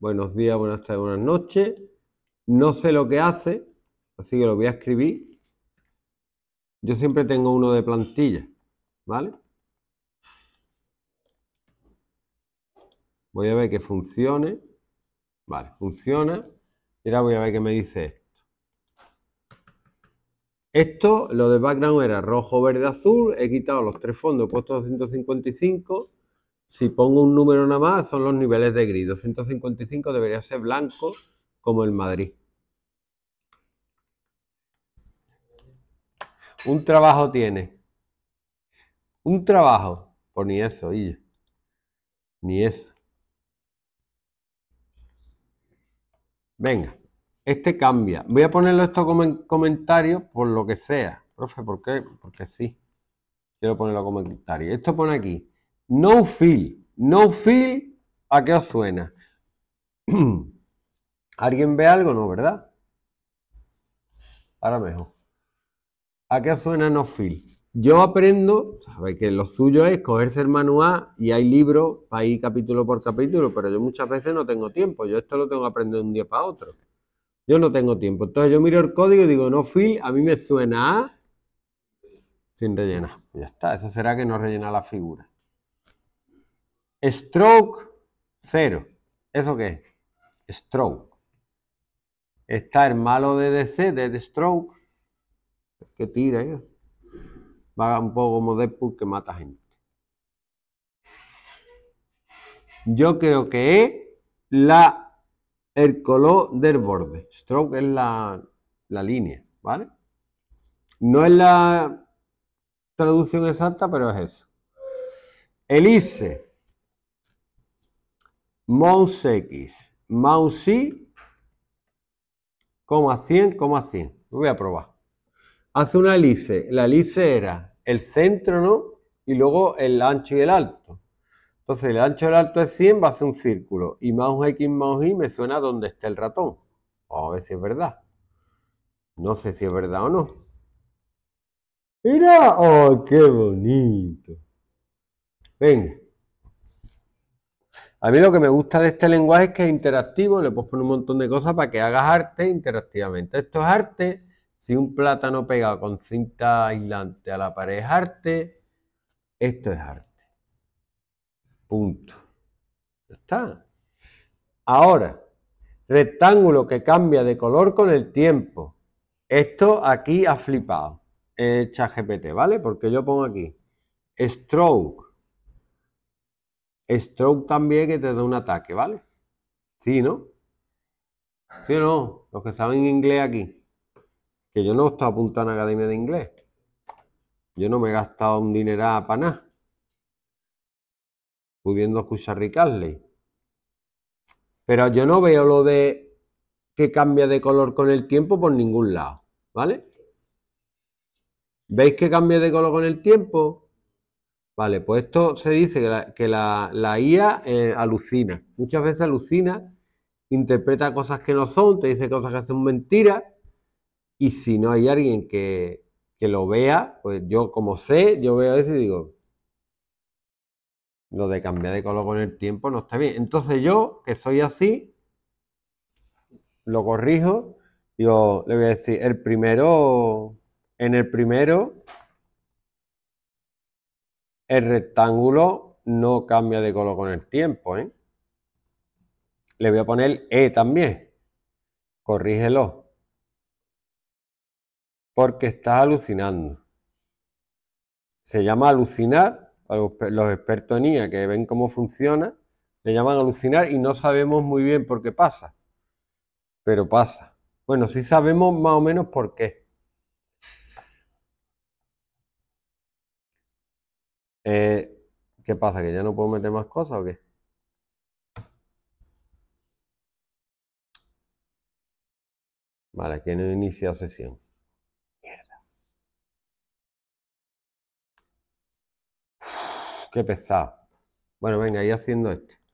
buenos días, buenas tardes, buenas noches. No sé lo que hace, así que lo voy a escribir. Yo siempre tengo uno de plantilla, ¿vale? Voy a ver que funcione. Vale, funciona. Y ahora voy a ver qué me dice esto. Esto, lo de background era rojo, verde, azul. He quitado los tres fondos, he puesto 255 si pongo un número nada más, son los niveles de gris. 255 debería ser blanco como el Madrid. Un trabajo tiene. Un trabajo. Pues ni eso, y Ni eso. Venga, este cambia. Voy a ponerlo esto como comentario por lo que sea. Profe, ¿por qué? Porque sí. Quiero ponerlo como comentario. Esto pone aquí. No feel. No feel, ¿a qué os suena? ¿Alguien ve algo? No, ¿verdad? Ahora mejor. ¿A qué suena no feel? Yo aprendo, sabes que lo suyo es cogerse el manual y hay libros para ir capítulo por capítulo, pero yo muchas veces no tengo tiempo. Yo esto lo tengo que aprender de un día para otro. Yo no tengo tiempo. Entonces yo miro el código y digo, no feel, a mí me suena a... sin rellenar. Ya está, eso será que no rellena la figura. Stroke cero. ¿Eso qué es? Stroke. Está el malo de DC, de Stroke, que tira. ¿eh? Va un poco como Deadpool que mata gente. Yo creo que es la, el color del borde. Stroke es la, la línea, ¿vale? No es la traducción exacta, pero es eso. Elise mouse x, mouse y, coma 100, coma 100. Lo voy a probar. Hace una lice, La Alice era el centro, ¿no? Y luego el ancho y el alto. Entonces el ancho y el alto es 100, va a ser un círculo. Y mouse x, mouse y me suena donde está el ratón. Vamos a ver si es verdad. No sé si es verdad o no. Mira, oh, qué bonito. Venga. A mí lo que me gusta de este lenguaje es que es interactivo, le puedes poner un montón de cosas para que hagas arte interactivamente. Esto es arte, si un plátano pega con cinta aislante a la pared es arte, esto es arte. Punto. Ya está. Ahora, rectángulo que cambia de color con el tiempo. Esto aquí ha flipado. Echa GPT, ¿vale? Porque yo pongo aquí stroke Stroke también que te da un ataque, ¿vale? Sí, ¿no? Sí o no, los que en inglés aquí. Que yo no he estado apuntando a la academia de inglés. Yo no me he gastado un dinero para nada. Pudiendo escuchar Ricardley. Pero yo no veo lo de que cambia de color con el tiempo por ningún lado, ¿vale? ¿Veis que cambia de color con el tiempo? Vale, pues esto se dice que la, IA eh, alucina. Muchas veces alucina, interpreta cosas que no son, te dice cosas que son mentiras. Y si no hay alguien que, lo vea, pues yo como sé, yo veo eso y digo, lo de cambiar de color con el tiempo no está bien. Entonces yo, que soy así, lo corrijo, yo le voy a decir, el primero, en el primero el rectángulo no cambia de color con el tiempo. ¿eh? Le voy a poner E también. Corrígelo. Porque estás alucinando. Se llama alucinar. Los expertos en IA que ven cómo funciona, le llaman alucinar y no sabemos muy bien por qué pasa. Pero pasa. Bueno, sí sabemos más o menos por qué. Eh, ¿Qué pasa? ¿Que ya no puedo meter más cosas o qué? Vale, aquí no inicia sesión. Mierda. qué pesado. Bueno, venga, ahí haciendo esto